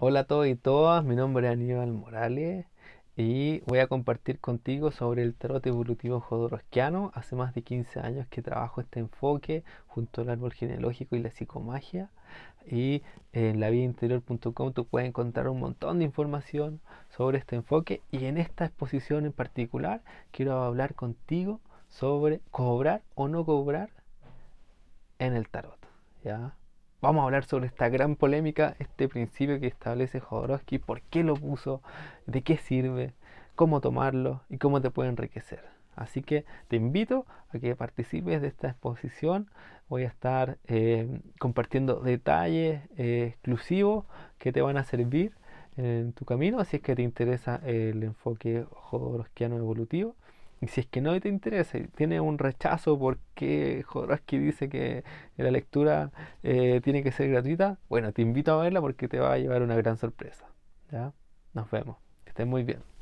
Hola a todos y todas, mi nombre es Aníbal Morales y voy a compartir contigo sobre el tarot evolutivo jodorowskiano. Hace más de 15 años que trabajo este enfoque junto al árbol genealógico y la psicomagia. Y en lavidainterior.com tú puedes encontrar un montón de información sobre este enfoque. Y en esta exposición en particular quiero hablar contigo sobre cobrar o no cobrar en el tarot. ¿ya? vamos a hablar sobre esta gran polémica, este principio que establece Jodorowsky, por qué lo puso, de qué sirve, cómo tomarlo y cómo te puede enriquecer. Así que te invito a que participes de esta exposición. Voy a estar eh, compartiendo detalles eh, exclusivos que te van a servir en tu camino, si es que te interesa el enfoque jodorowskiano evolutivo. Y si es que no te interesa, y tiene un rechazo porque Jodorowsky dice que la lectura eh, tiene que ser gratuita, bueno, te invito a verla porque te va a llevar una gran sorpresa. ¿ya? Nos vemos. Que estén muy bien.